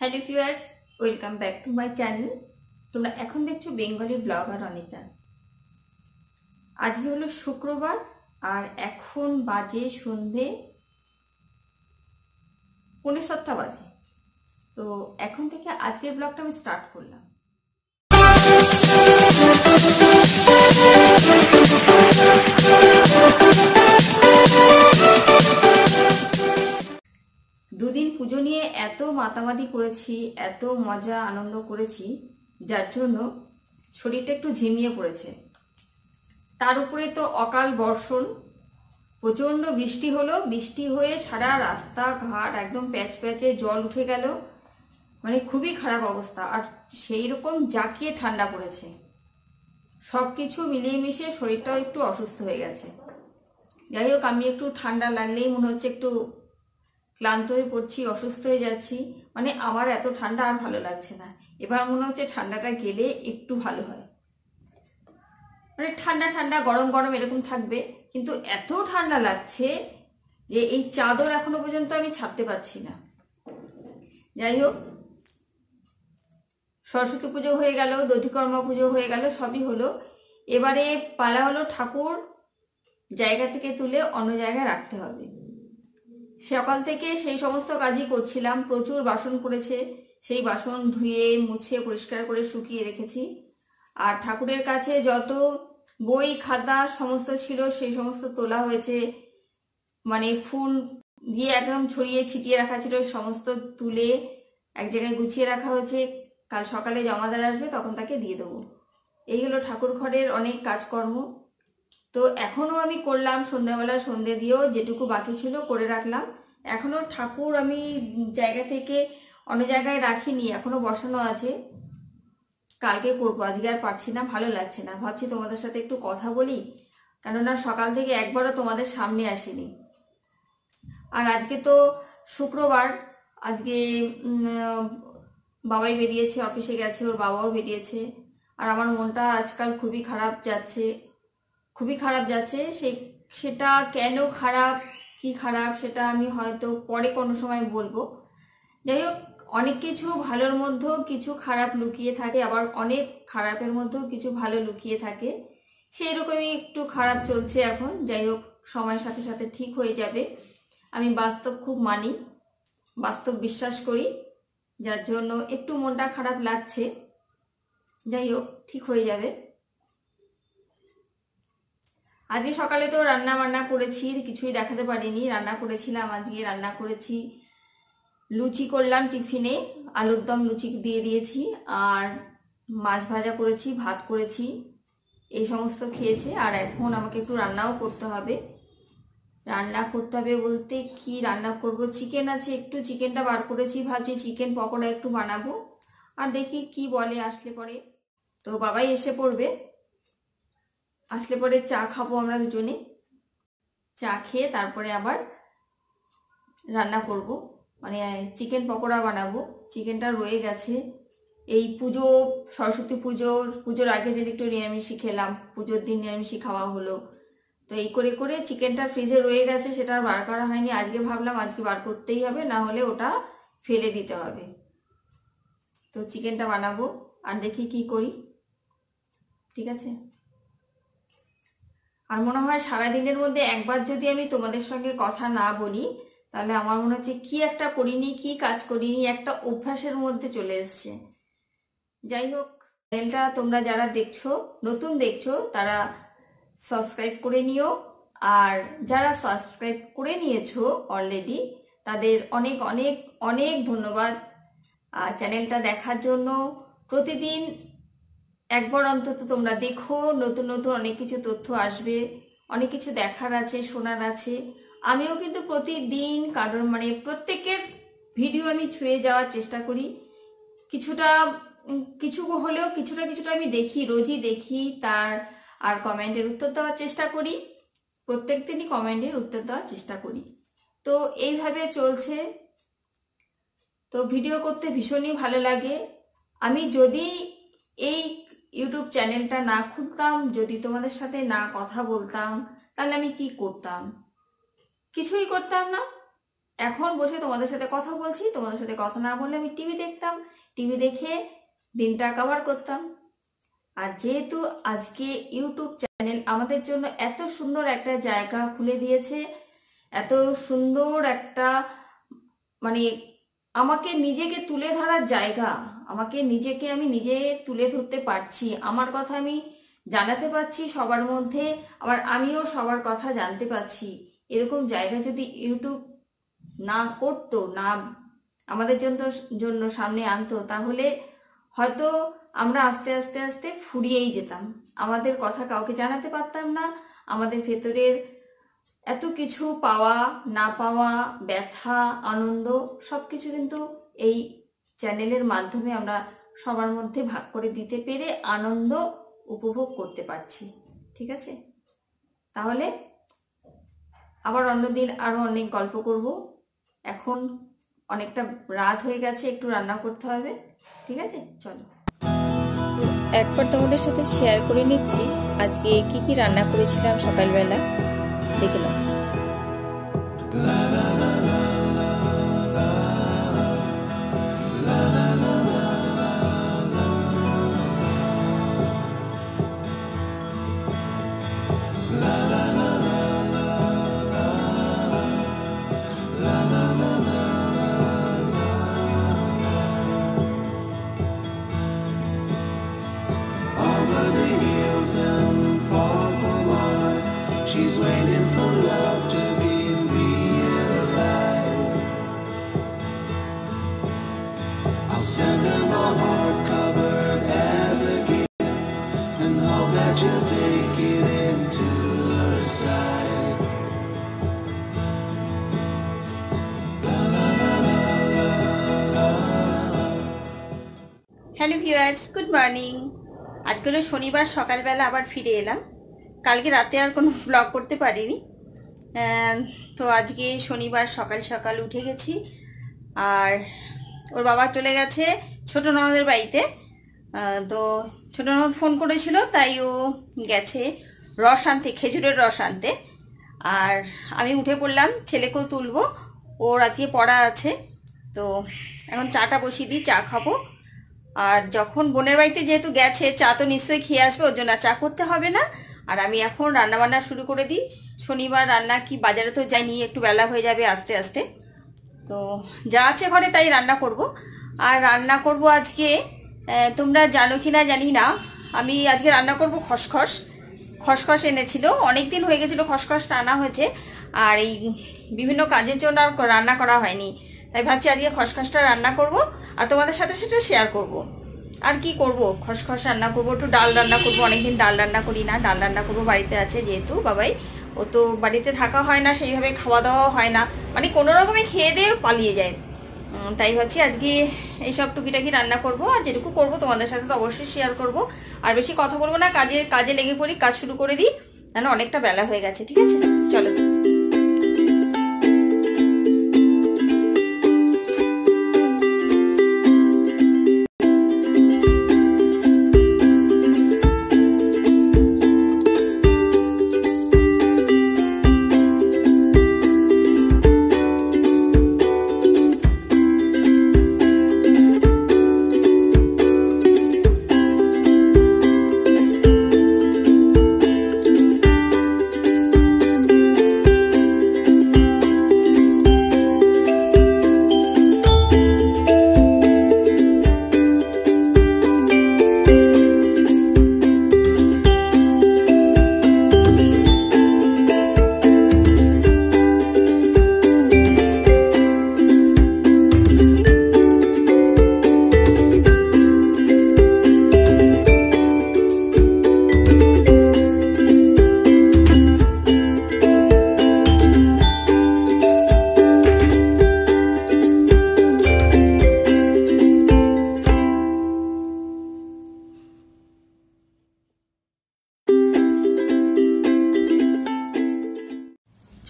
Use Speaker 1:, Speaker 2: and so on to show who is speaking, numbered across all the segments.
Speaker 1: Hello viewers welcome back to my channel তোমরা এখন দেখছো বেঙ্গলি ব্লগার অনিতা আজকে হলো শুক্রবার আর এখন বাজে সন্ধে পনের সপ্তাহ বাজে তো এখন থেকে আজকের ব্লগটা আমি স্টার্ট করলাম দুদিন পুজো নিয়ে এত মাতামাতি করেছি এত মজা আনন্দ করেছি যার জন্য শরীরটা একটু ঝিমিয়ে পড়েছে তার উপরে তো অকাল বর্ষণ প্রচণ্ড বৃষ্টি হলো বৃষ্টি হয়ে সারা রাস্তা ঘাট একদম প্যাচ প্যাচে জল উঠে গেল মানে খুবই খারাপ অবস্থা আর সেই রকম জাঁকিয়ে ঠান্ডা পড়েছে সব কিছু মিলিয়ে মিশিয়ে শরীরটাও একটু অসুস্থ হয়ে গেছে যাই হোক আমি একটু ঠান্ডা লাগলেই মনে হচ্ছে একটু ক্লান্ত হয়ে পড়ছি অসুস্থ হয়ে যাচ্ছি মানে আমার এত ঠান্ডা আর ভালো লাগছে না এবার মনে হচ্ছে ঠান্ডাটা গেলে একটু ভালো হয় মানে ঠান্ডা ঠান্ডা গরম গরম এরকম থাকবে কিন্তু এত ঠান্ডা লাগছে যে এই চাদর এখনো পর্যন্ত আমি ছাড়তে পারছি না যাই হোক সরস্বতী পুজো হয়ে গেল দধিকর্মা পুজো হয়ে গেল সবই হলো এবারে পালা হলো ঠাকুর জায়গা থেকে তুলে অন্য জায়গায় রাখতে হবে সকাল থেকে সেই সমস্ত কাজই করছিলাম প্রচুর বাসন করেছে সেই বাসন ধুয়ে মুছে পরিষ্কার করে শুকিয়ে রেখেছি আর ঠাকুরের কাছে যত বই খাতা সমস্ত ছিল সেই সমস্ত তোলা হয়েছে মানে ফুল দিয়ে একদম ছড়িয়ে ছিটিয়ে রাখা ছিল সমস্ত তুলে এক জায়গায় গুছিয়ে রাখা হয়েছে কাল সকালে জমা জমাদার আসবে তখন তাকে দিয়ে দেবো এই হলো ঠাকুর ঘরের অনেক কাজকর্ম তো এখনও আমি করলাম সন্ধ্যাবেলা সন্ধে দিয়েও যেটুকু বাকি ছিল করে রাখলাম এখনও ঠাকুর আমি জায়গা থেকে অন্য জায়গায় রাখিনি এখনও বসানো আছে কালকে করবো আজকে আর পারছি না ভালো লাগছে না ভাবছি তোমাদের সাথে একটু কথা বলি কেননা সকাল থেকে একবারও তোমাদের সামনে আসিনি আর আজকে তো শুক্রবার আজকে বাবাই বেরিয়েছে অফিসে গেছে ওর বাবাও বেরিয়েছে আর আমার মনটা আজকাল খুবই খারাপ যাচ্ছে খুবই খারাপ যাচ্ছে সেই সেটা কেন খারাপ কি খারাপ সেটা আমি হয়তো পরে কোনো সময় বলবো যাই হোক অনেক কিছু ভালোর মধ্যেও কিছু খারাপ লুকিয়ে থাকে আবার অনেক খারাপের মধ্যেও কিছু ভালো লুকিয়ে থাকে সেই রকমই একটু খারাপ চলছে এখন যাই হোক সময়ের সাথে সাথে ঠিক হয়ে যাবে আমি বাস্তব খুব মানি বাস্তব বিশ্বাস করি যার জন্য একটু মনটা খারাপ লাগছে যাই হোক ঠিক হয়ে যাবে আজকে সকালে তো রান্না বান্না করেছি কিছুই দেখাতে পারিনি রান্না করেছিলাম আজকে রান্না করেছি লুচি করলাম টিফিনে আলুর দম লুচি দিয়ে দিয়েছি আর মাছ ভাজা করেছি ভাত করেছি এই সমস্ত খেয়েছে আর এখন আমাকে একটু রান্নাও করতে হবে রান্না করতে হবে বলতে কি রান্না করব চিকেন আছে একটু চিকেনটা বার করেছি ভাবছি চিকেন পকোড়া একটু বানাবো আর দেখি কি বলে আসলে পরে তো বাবাই এসে পড়বে আসলে পরে চা খাবো আমরা দুজনে চা খেয়ে তারপরে আবার রান্না করব মানে চিকেন পকোড়া বানাবো চিকেনটা রয়ে গেছে এই পুজো সরস্বতী পুজো পুজোর আগে দিন একটু নিরামিষই খেলাম পুজোর দিন নিরামিষই খাওয়া হলো তো এই করে করে চিকেনটা ফ্রিজে রয়ে গেছে সেটা আর বার করা হয়নি আজকে ভাবলাম আজকে বার করতেই হবে না হলে ওটা ফেলে দিতে হবে তো চিকেনটা বানাবো আর দেখি কি করি ঠিক আছে আর মনে হয় সারাদিনের মধ্যে একবার যদি আমি তোমাদের সঙ্গে কথা না বলি তাহলে আমার মনে হচ্ছে কি একটা করিনি কি কাজ করিনি একটা অভ্যাসের মধ্যে চলে এসছে যাই হোক চ্যানেলটা তোমরা যারা দেখছো নতুন দেখছো তারা সাবস্ক্রাইব করে নিও আর যারা সাবস্ক্রাইব করে নিয়েছো অলরেডি তাদের অনেক অনেক অনেক ধন্যবাদ আর চ্যানেলটা দেখার জন্য প্রতিদিন একবার অন্তত তোমরা দেখো নতুন নতুন অনেক কিছু তথ্য আসবে অনেক কিছু দেখার আছে শোনার আছে আমিও কিন্তু প্রতিদিন কারণ মানে প্রত্যেকের ভিডিও আমি ছুঁয়ে যাওয়ার চেষ্টা করি কিছুটা কিছু হলেও কিছুটা কিছুটা আমি দেখি রোজই দেখি তার আর কমেন্টের উত্তর দেওয়ার চেষ্টা করি প্রত্যেক দিনই কমেন্টের উত্তর দেওয়ার চেষ্টা করি তো এইভাবে চলছে তো ভিডিও করতে ভীষণই ভালো লাগে আমি যদি এই ইউটিউব চ্যানেলটা না খুলতাম যদি তোমাদের সাথে না কথা বলতাম তাহলে আমি কি করতাম কিছুই করতাম না এখন বসে তোমাদের সাথে কথা বলছি তোমাদের সাথে কথা না বললে আমি টিভি দেখতাম টিভি দেখে দিনটা কভার করতাম আর যেহেতু আজকে ইউটিউব চ্যানেল আমাদের জন্য এত সুন্দর একটা জায়গা খুলে দিয়েছে এত সুন্দর একটা মানে আমাকে নিজেকে তুলে ধরার জায়গা আমাকে নিজেকে আমি নিজে তুলে ধরতে পারছি আমার কথা আমি জানাতে পারছি সবার মধ্যে আবার আমিও সবার কথা জানতে পারছি এরকম জায়গা যদি ইউটিউব না করতো না আমাদের জন্য জন্য সামনে আনতো তাহলে হয়তো আমরা আস্তে আস্তে আস্তে ফুরিয়েই যেতাম আমাদের কথা কাউকে জানাতে পারতাম না আমাদের ভেতরের এত কিছু পাওয়া না পাওয়া ব্যথা আনন্দ সব কিছু কিন্তু এই চ্যানেলের মাধ্যমে আমরা সবার মধ্যে ভাগ করে দিতে পেরে আনন্দ উপভোগ করতে পারছি ঠিক আছে তাহলে আবার অন্যদিন আরও অনেক গল্প করব এখন অনেকটা রাত হয়ে গেছে একটু রান্না করতে হবে ঠিক আছে চলো একবার তোমাদের সাথে শেয়ার করে নিচ্ছি আজকে কি কি রান্না করেছিলাম সকালবেলা देखिए হ্যালো ভিউয়ার্স গুড মর্নিং আজকে হলো শনিবার সকালবেলা আবার ফিরে এলাম কালকে রাতে আর কোনো ব্লগ করতে পারিনি তো আজকে শনিবার সকাল সকাল উঠে গেছি আর ওর বাবা চলে গেছে ছোটো নদের বাড়িতে তো ছোটো নদ ফোন করেছিল তাই ও গেছে রস আনতে খেজুরের রস আনতে আর আমি উঠে পড়লাম ছেলেকেও তুলবো ওর আজকে পড়া আছে তো এখন চাটা বসিয়ে দিই চা খাবো আর যখন বোনের বাড়িতে যেহেতু গেছে চা তো নিশ্চয়ই খেয়ে আসবে ওর জন্য চা করতে হবে না আর আমি এখন রান্না বান্না শুরু করে দিই শনিবার রান্না কি বাজারে তো যাই একটু বেলা হয়ে যাবে আস্তে আস্তে তো যা আছে ঘরে তাই রান্না করব আর রান্না করব আজকে তোমরা জানো কি না জানি না আমি আজকে রান্না করব খসখস খসখস এনেছিল অনেক দিন হয়ে গেছিলো খসখস রান্না হয়েছে আর এই বিভিন্ন কাজের জন্য আর রান্না করা হয়নি তাই ভাবছি আজকে খসখসটা রান্না করব আর তোমাদের সাথে সেটা শেয়ার করব। আর কি করব খসখস রান্না করব একটু ডাল রান্না করব অনেকদিন ডাল রান্না করি না ডাল রান্না করব বাড়িতে আছে যেহেতু বাবাই ও তো বাড়িতে থাকা হয় না সেইভাবে খাওয়া দাওয়া হয় না মানে কোনো রকমে খেয়ে দিয়ে পালিয়ে যায় তাই হচ্ছে আজকে এইসব টুকিটাকি রান্না করব আর যেটুকু করব তোমাদের সাথে তো অবশ্যই শেয়ার করব আর বেশি কথা বলবো না কাজে কাজে লেগে পড়ি কাজ শুরু করে দিই কেন অনেকটা বেলা হয়ে গেছে ঠিক আছে চলো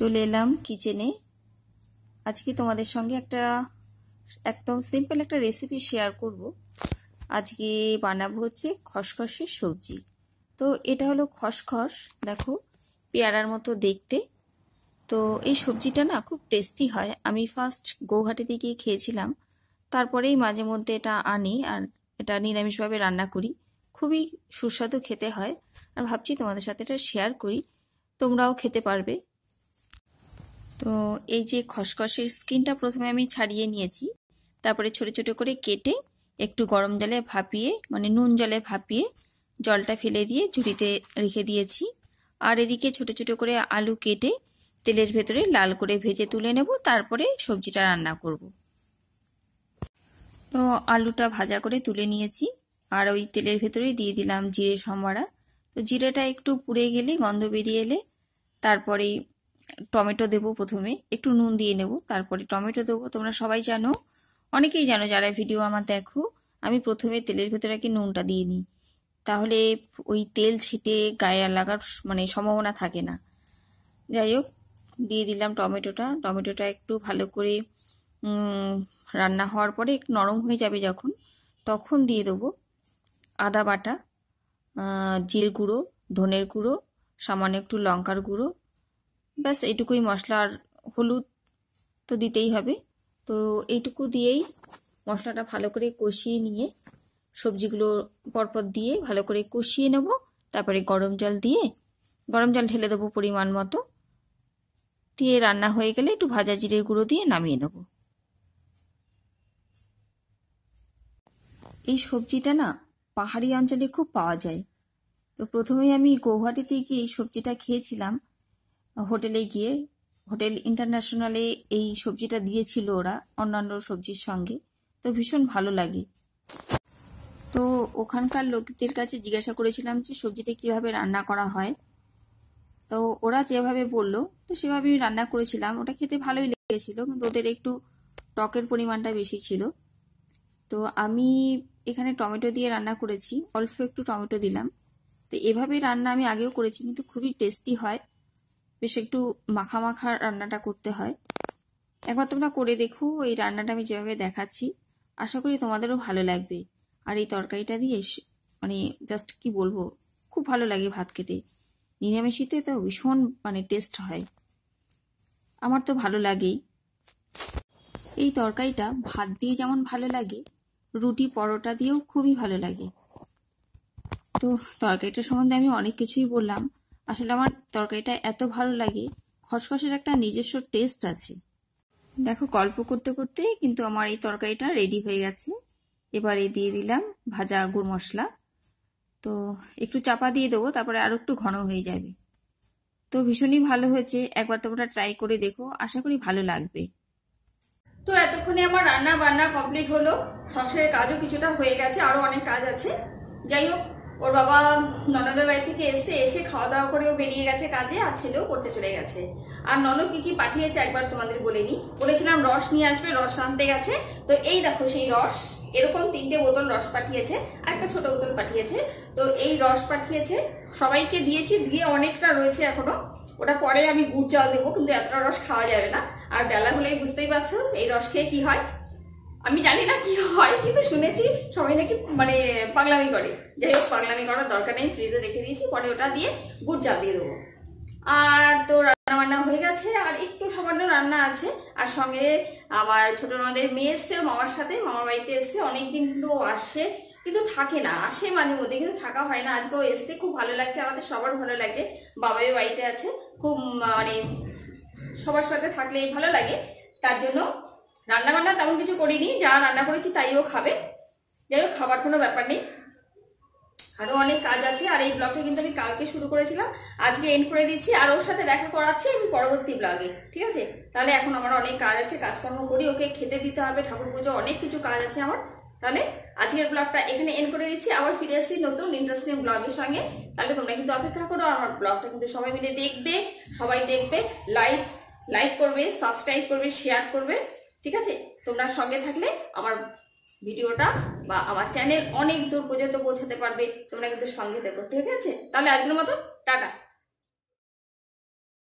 Speaker 1: চলে এলাম কিচেনে আজকে তোমাদের সঙ্গে একটা একদম সিম্পল একটা রেসিপি শেয়ার করব আজকে বানাবো হচ্ছে খসখসের সবজি তো এটা হলো খসখস দেখো পেয়ারার মতো দেখতে তো এই সবজিটা না খুব টেস্টি হয় আমি ফার্স্ট গৌহাটিতে গিয়ে খেয়েছিলাম তারপরেই মাঝে মধ্যে এটা আনি আর এটা নিরামিষভাবে রান্না করি খুবই সুস্বাদু খেতে হয় আর ভাবছি তোমাদের সাথে এটা শেয়ার করি তোমরাও খেতে পারবে তো এই যে খসখসের স্কিনটা প্রথমে আমি ছাড়িয়ে নিয়েছি তারপরে ছোট ছোট করে কেটে একটু গরম জলে ভাপিয়ে মানে নুন জলে ভাপিয়ে জলটা ফেলে দিয়ে ঝুড়িতে রেখে দিয়েছি আর এদিকে ছোট ছোট করে আলু কেটে তেলের ভেতরে লাল করে ভেজে তুলে নেব তারপরে সবজিটা রান্না করব তো আলুটা ভাজা করে তুলে নিয়েছি আর ওই তেলের ভেতরে দিয়ে দিলাম জিরে সম্বরা তো জিরেটা একটু পুড়ে গেলে গন্ধ বেরিয়ে এলে তারপরেই টমেটো দেব প্রথমে একটু নুন দিয়ে নেব তারপরে টমেটো দেবো তোমরা সবাই জানো অনেকেই জানো যারা ভিডিও আমার দেখো আমি প্রথমে তেলের ভেতরে আগে নুনটা দিয়ে নিই তাহলে ওই তেল ছিটে গায়ে লাগার মানে সম্ভাবনা থাকে না যাই হোক দিয়ে দিলাম টমেটোটা টমেটোটা একটু ভালো করে রান্না হওয়ার পরে একটু নরম হয়ে যাবে যখন তখন দিয়ে দেবো আদা বাটা জির গুঁড়ো ধনের গুঁড়ো সামান্য একটু লঙ্কার গুঁড়ো ব্যাস এইটুকুই মশলা আর হলুদ তো দিতেই হবে তো এইটুকু দিয়েই মশলাটা ভালো করে কষিয়ে নিয়ে সবজিগুলো পরপর দিয়ে ভালো করে কষিয়ে নেব তারপরে গরম জল দিয়ে গরম জল ঢেলে দেবো পরিমাণ মতো দিয়ে রান্না হয়ে গেলে একটু ভাজা জিরের গুঁড়ো দিয়ে নামিয়ে নেব এই সবজিটা না পাহাড়ি অঞ্চলে খুব পাওয়া যায় তো প্রথমেই আমি গৌহাটিতে গিয়ে এই সবজিটা খেয়েছিলাম হোটেলে গিয়ে হোটেল ইন্টারন্যাশনালে এই সবজিটা দিয়েছিল ওরা অন্যান্য সবজির সঙ্গে তো ভীষণ ভালো লাগে তো ওখানকার লোকদের কাছে জিজ্ঞাসা করেছিলাম যে সবজিতে কিভাবে রান্না করা হয় তো ওরা যেভাবে বললো তো সেভাবে আমি রান্না করেছিলাম ওটা খেতে ভালোই লেগেছিল কিন্তু ওদের একটু টকের পরিমাণটা বেশি ছিল তো আমি এখানে টমেটো দিয়ে রান্না করেছি অল্প একটু টমেটো দিলাম তো এভাবে রান্না আমি আগেও করেছি কিন্তু খুবই টেস্টি হয় বেশ একটু মাখা মাখা রান্নাটা করতে হয় একবার তোমরা করে দেখো এই রান্নাটা আমি যেভাবে দেখাচ্ছি আশা করি তোমাদেরও ভালো লাগবে আর এই তরকারিটা দিয়ে মানে জাস্ট কি বলবো খুব ভালো লাগে ভাত খেতে নিরামিষিতে তো ভীষণ মানে টেস্ট হয় আমার তো ভালো লাগেই এই তরকারিটা ভাত দিয়ে যেমন ভালো লাগে রুটি পরোটা দিয়েও খুবই ভালো লাগে তো তরকারিটা সম্বন্ধে আমি অনেক কিছুই বললাম আসলে আমার তরকারিটা এত ভালো লাগে খসখসের একটা নিজস্ব টেস্ট আছে দেখো গল্প করতে করতে কিন্তু আমার এই তরকারিটা রেডি হয়ে গেছে এবারে দিয়ে দিলাম ভাজা গুড় মশলা তো একটু চাপা দিয়ে দেবো তারপরে আরও একটু ঘন হয়ে যাবে তো ভীষণই ভালো হয়েছে একবার তোমরা ট্রাই করে দেখো আশা করি ভালো লাগবে তো এতক্ষণে আমার রান্না বান্না কমপ্লিট হলো সংসারের কাজও কিছুটা হয়ে গেছে আরও অনেক কাজ আছে যাই হোক ওর বাবা ননদের বাড়ি থেকে এসে এসে খাওয়া দাওয়া করেও বেরিয়ে গেছে কাজে আর ছেলেও করতে চলে গেছে আর ননদ কি কি পাঠিয়েছে একবার তোমাদের বলে নিই বলেছিলাম রস নিয়ে আসবে রস আনতে গেছে তো এই দেখো সেই রস এরকম তিনটে বোতল রস পাঠিয়েছে আর একটা ছোট বোতল পাঠিয়েছে তো এই রস পাঠিয়েছে সবাইকে দিয়েছি দিয়ে অনেকটা রয়েছে এখনো ওটা পরে আমি গুড় জল দেবো কিন্তু এতটা রস খাওয়া যাবে না আর বেলা হলেই বুঝতেই পারছো এই রস খেয়ে কি হয় আমি জানি না কি হয় কিন্তু শুনেছি সবাই নাকি মানে পাগলামি করে যাই হোক পাগলামি করার দরকার নেই ফ্রিজে রেখে দিয়েছি পরে ওটা দিয়ে গুড় চাল দিয়ে দেবো আর তো রান্না বান্না হয়ে গেছে আর একটু সামান্য রান্না আছে আর সঙ্গে আমার ছোট নদের মেয়ে এসছে মামার সাথে মামার বাড়িতে এসছে অনেকদিন তো আসে কিন্তু থাকে না আসে মাঝে মধ্যে কিন্তু থাকা হয় না আজকেও এসছে খুব ভালো লাগছে আমাদের সবার ভালো লাগছে বাবাই বাড়িতে আছে খুব মানে সবার সাথে থাকলে ভালো লাগে তার জন্য রান্না বান্না তেমন কিছু করিনি যা রান্না করেছি তাইও খাবে যাই হোক খাবার কোনো ব্যাপার নেই আরও অনেক কাজ আছে আর এই ব্লগটা কিন্তু আমি কালকে শুরু করেছিলাম আজকে এন্ড করে দিচ্ছি আর ওর সাথে দেখা করাচ্ছি আমি পরবর্তী ব্লগে ঠিক আছে তাহলে এখন আমার অনেক কাজ আছে কাজকর্ম করি ওকে খেতে দিতে হবে ঠাকুর পুজো অনেক কিছু কাজ আছে আমার তাহলে আজকের ব্লগটা এখানে এন্ড করে দিচ্ছি আবার ফিরে আসছি নতুন ইন্টারেস্টিং ব্লগের সঙ্গে তাহলে তোমরা কিন্তু অপেক্ষা করো আমার ব্লগটা কিন্তু সবাই মিলে দেখবে সবাই দেখবে লাইক লাইক করবে সাবস্ক্রাইব করবে শেয়ার করবে ঠিক আছে তোমরা সঙ্গে থাকলে আমার ভিডিওটা বা আমার চ্যানেল অনেক দূর পর্যন্ত পৌঁছাতে পারবে তোমরা কিন্তু সঙ্গে দেখো ঠিক আছে তাহলে আজকের মতো টাটা